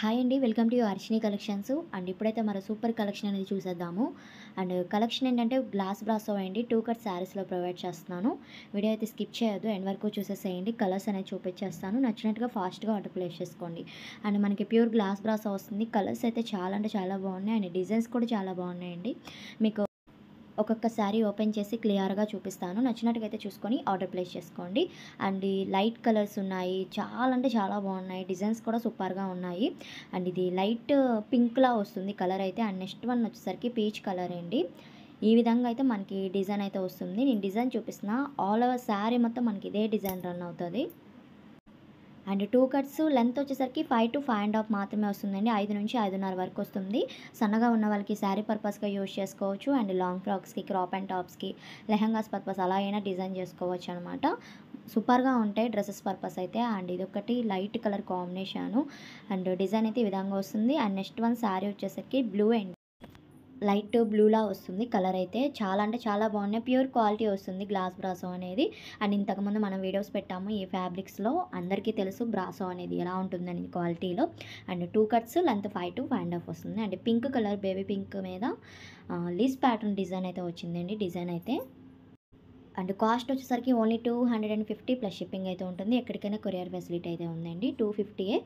hi అండి welcome to Arshini collections and ఇప్పుడైతే మన సూపర్ కలెక్షన్ అనేది చూసేద్దాము అండ్ కలెక్షన్ ఏంటంటే గ్లాస్ బ్రాసో అండి టూ కట్ శారీస్లో ప్రొవైడ్ చేస్తున్నాను వీడియో అయితే స్కిప్ చేయొద్దు ఎండ్ వరకు చూసేసేయండి కలర్స్ అనేది చూపించేస్తాను నచ్చినట్టుగా ఫాస్ట్గా ఆర్డర్ ప్లేస్ చేసుకోండి అండ్ మనకి ప్యూర్ గ్లాస్ బ్రాసో వస్తుంది కలర్స్ అయితే చాలా అంటే చాలా బాగున్నాయి అండ్ డిజైన్స్ కూడా చాలా బాగున్నాయండి మీకు ఒక్కొక్కసారి ఓపెన్ చేసి క్లియర్గా చూపిస్తాను నచ్చినట్టుగా చూసుకొని ఆర్డర్ ప్లేస్ చేసుకోండి అండ్ లైట్ కలర్స్ ఉన్నాయి చాలా అంటే చాలా బాగున్నాయి డిజైన్స్ కూడా సూపర్గా ఉన్నాయి అండ్ ఇది లైట్ పింక్లా వస్తుంది కలర్ అయితే అండ్ నెక్స్ట్ వన్ వచ్చేసరికి పీచ్ కలర్ అండి ఈ విధంగా అయితే మనకి డిజైన్ అయితే వస్తుంది నేను డిజైన్ చూపిస్తున్నా ఆల్ ఓవర్ శారీ మొత్తం మనకి ఇదే డిజైన్ రన్ అవుతుంది అండ్ టూ కట్స్ లెంత్ వచ్చేసరికి five to five and half మాత్రమే వస్తుందండి ఐదు నుంచి ఐదున్నర వరకు వస్తుంది సన్నగా ఉన్న వాళ్ళకి శారీ పర్పస్గా యూజ్ చేసుకోవచ్చు అండ్ లాంగ్ ఫ్రాక్స్కి క్రాప్ అండ్ టాప్స్కి లెహంగాస్ పర్పస్ అలా అయినా డిజైన్ చేసుకోవచ్చు అనమాట సూపర్గా ఉంటాయి డ్రెస్సెస్ పర్పస్ అయితే అండ్ ఇది ఒకటి light colour combination and design అయితే ఈ విధంగా వస్తుంది అండ్ నెక్స్ట్ వన్ శారీ వచ్చేసరికి బ్లూ అండ్ లైట్ బ్లూలా వస్తుంది కలర్ అయితే చాలా అంటే చాలా బాగున్నాయి ప్యూర్ క్వాలిటీ వస్తుంది గ్లాస్ బ్రాసో అనేది అండ్ ఇంతకుముందు మనం వీడియోస్ పెట్టాము ఈ ఫ్యాబ్రిక్స్లో అందరికీ తెలుసు బ్రాసో అనేది ఎలా ఉంటుందని క్వాలిటీలో and two cuts length five to five and half వస్తుంది and pink colour baby pink మీద లీస్ ప్యాటర్న్ డిజైన్ అయితే వచ్చిందండి డిజైన్ అయితే అండ్ కాస్ట్ వచ్చేసరికి only two hundred and fifty plus shipping అయితే ఉంటుంది ఎక్కడికైనా కొరియర్ ఫెసిలిటీ అయితే ఉందండి టూ ఫిఫ్టీయే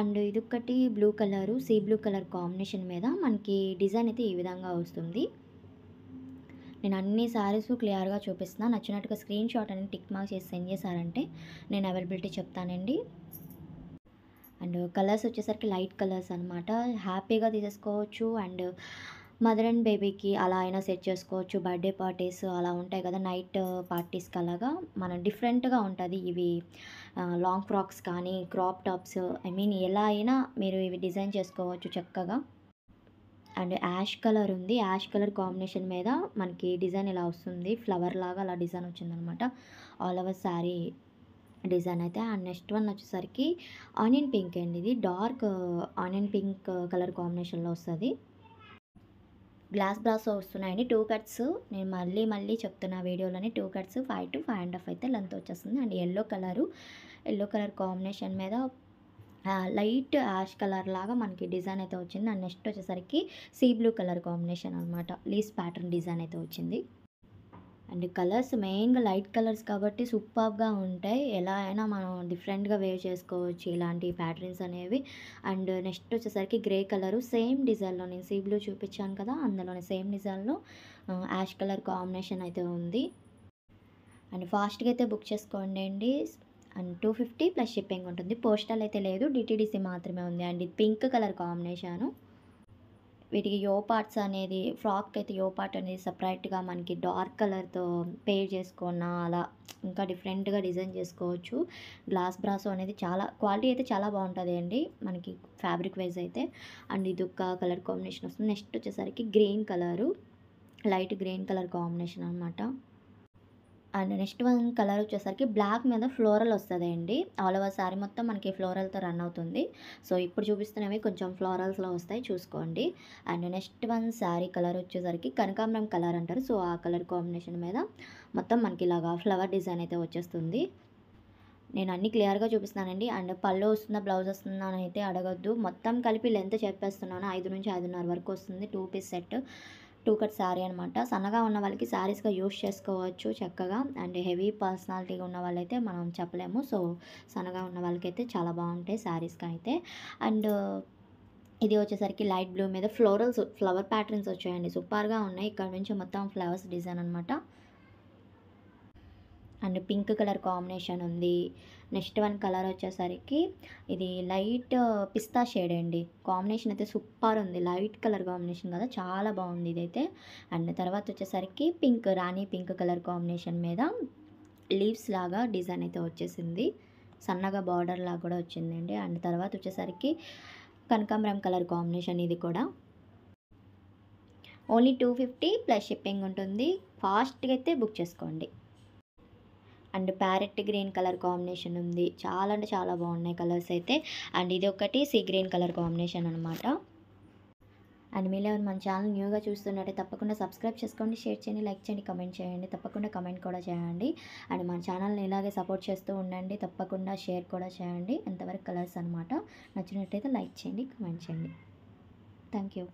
అండ్ ఇది ఒకటి blue colour sea blue colour combination మీద మనకి డిజైన్ అయితే ఈ విధంగా వస్తుంది నేను అన్ని శారీస్ క్లియర్గా చూపిస్తున్నాను నచ్చినట్టుగా స్క్రీన్ షాట్ అని టిక్ మార్క్ చేసి సెండ్ చేశారంటే నేను అవైలబిలిటీ చెప్తానండి అండ్ కలర్స్ వచ్చేసరికి లైట్ కలర్స్ అనమాట హ్యాపీగా తీసేసుకోవచ్చు అండ్ మదర్ అండ్ బేబీకి అలా అయినా సెట్ చేసుకోవచ్చు బర్త్డే పార్టీస్ అలా ఉంటాయి కదా నైట్ పార్టీస్కి అలాగా మనం డిఫరెంట్గా ఉంటుంది ఇవి లాంగ్ ఫ్రాక్స్ కానీ క్రాప్ టాప్స్ ఐ మీన్ ఎలా అయినా మీరు ఇవి డిజైన్ చేసుకోవచ్చు చక్కగా అండ్ యాష్ కలర్ ఉంది యాష్ కలర్ కాంబినేషన్ మీద మనకి డిజైన్ ఇలా వస్తుంది ఫ్లవర్ లాగా అలా డిజైన్ వచ్చిందనమాట ఆల్ ఓవర్ శారీ డిజైన్ అయితే అండ్ నెక్స్ట్ వన్ వచ్చేసరికి ఆనియన్ పింక్ అండి ఇది డార్క్ ఆనియన్ పింక్ కలర్ కాంబినేషన్లో వస్తుంది గ్లాస్ బ్రాస్ వస్తున్నాయండి టూ కట్స్ నేను మళ్ళీ మళ్ళీ చెప్తున్నా వీడియోలోని two cuts five to five and half అయితే లెంత్ వచ్చేస్తుంది and yellow colour yellow colour combination మీద లైట్ యాష్ కలర్ లాగా మనకి డిజైన్ అయితే వచ్చింది అండ్ నెక్స్ట్ వచ్చేసరికి సీ బ్లూ కలర్ కాంబినేషన్ అనమాట లీస్ ప్యాటర్న్ డిజైన్ అయితే వచ్చింది అండ్ కలర్స్ మెయిన్గా లైట్ కలర్స్ కాబట్టి సూపర్గా ఉంటాయి ఎలా అయినా మనం డిఫరెంట్గా వేర్ చేసుకోవచ్చు ఇలాంటి ప్యాటర్న్స్ అనేవి అండ్ నెక్స్ట్ వచ్చేసరికి గ్రే కలరు సేమ్ డిజైన్లో నేను సీ బ్లూ చూపించాను కదా అందులోనే సేమ్ డిజైన్లో యాష్ కలర్ కాంబినేషన్ అయితే ఉంది అండ్ ఫాస్ట్గా అయితే బుక్ చేసుకోండి అండి and two fifty plus shipping ఉంటుంది పోస్టల్ అయితే లేదు డిటీడీసీ మాత్రమే ఉంది అండ్ పింక్ కలర్ కాంబినేషను వీటికి యో పార్ట్స్ అనేది ఫ్రాక్ అయితే యో పార్ట్ అనేది సపరేట్గా మనకి డార్క్ కలర్తో పేర్ చేసుకున్న అలా ఇంకా డిఫరెంట్గా డిజైన్ చేసుకోవచ్చు గ్లాస్ బ్రాసో అనేది చాలా క్వాలిటీ అయితే చాలా బాగుంటుంది అండి మనకి ఫ్యాబ్రిక్ వైజ్ అయితే అండ్ ఇది ఒక కలర్ కాంబినేషన్ వస్తుంది నెక్స్ట్ వచ్చేసరికి green colour light green colour combination అనమాట అండ్ నెక్స్ట్ వన్ కలర్ వచ్చేసరికి బ్లాక్ మీద ఫ్లోరల్ వస్తుందండి ఆల్ ఓవర్ శారీ మొత్తం మనకి ఫ్లోరల్తో రన్ అవుతుంది సో ఇప్పుడు చూపిస్తున్నవి కొంచెం ఫ్లోరల్స్లో వస్తాయి చూసుకోండి and next one sari colour వచ్చేసరికి కనకాంబరం కలర్ అంటారు సో ఆ కలర్ కాంబినేషన్ మీద మొత్తం మనకి ఇలాగా ఫ్లవర్ డిజైన్ అయితే వచ్చేస్తుంది నేను అన్ని క్లియర్గా చూపిస్తున్నానండి అండ్ పళ్ళు వస్తుందా బ్లౌజ్ వస్తుందా అని అయితే అడగద్దు మొత్తం కలిపి లెంత్ చెప్పేస్తున్నాను ఐదు నుంచి ఐదున్నర వరకు వస్తుంది two piece set two cut sari అనమాట సన్నగా ఉన్న వాళ్ళకి శారీస్గా యూస్ చేసుకోవచ్చు చక్కగా అండ్ హెవీ పర్సనాలిటీగా ఉన్న వాళ్ళైతే మనం చెప్పలేము సో సన్నగా ఉన్న వాళ్ళకైతే చాలా బాగుంటాయి శారీస్గా అయితే అండ్ ఇది వచ్చేసరికి లైట్ బ్లూ మీద ఫ్లోరల్స్ ఫ్లవర్ ప్యాటర్న్స్ వచ్చాయండి సూపర్గా ఉన్నాయి ఇక్కడ నుంచి మొత్తం ఫ్లవర్స్ డిజైన్ అనమాట అండ్ పింక్ కలర్ కాంబినేషన్ ఉంది నెక్స్ట్ వన్ కలర్ వచ్చేసరికి ఇది లైట్ పిస్తా షేడ్ అండి కాంబినేషన్ అయితే సూపర్ ఉంది లైట్ కలర్ కాంబినేషన్ కదా చాలా బాగుంది ఇదైతే అండ్ తర్వాత వచ్చేసరికి పింక్ రాణి పింక్ కలర్ కాంబినేషన్ మీద లీవ్స్ లాగా డిజైన్ అయితే వచ్చేసింది సన్నగా బార్డర్ లాగా కూడా వచ్చిందండి అండ్ తర్వాత వచ్చేసరికి కనకాంబరం కలర్ కాంబినేషన్ ఇది కూడా only two fifty plus shipping ఉంటుంది ఫాస్ట్గా అయితే బుక్ చేసుకోండి and parrot green colour combination ఉంది చాలా అంటే చాలా బాగున్నాయి కలర్స్ అయితే అండ్ ఇది ఒకటి సీ గ్రీన్ కలర్ కాంబినేషన్ అనమాట అండ్ మీలో మన ఛానల్ న్యూగా చూస్తున్నట్టే తప్పకుండా సబ్స్క్రైబ్ చేసుకోండి షేర్ చేయండి లైక్ చేయండి కమెంట్ చేయండి తప్పకుండా కమెంట్ కూడా చేయండి అండ్ మన ఛానల్ని ఇలాగే సపోర్ట్ చేస్తూ ఉండండి తప్పకుండా షేర్ కూడా చేయండి ఎంతవరకు కలర్స్ అనమాట నచ్చినట్టయితే లైక్ చేయండి కమెంట్ చేయండి థ్యాంక్ యూ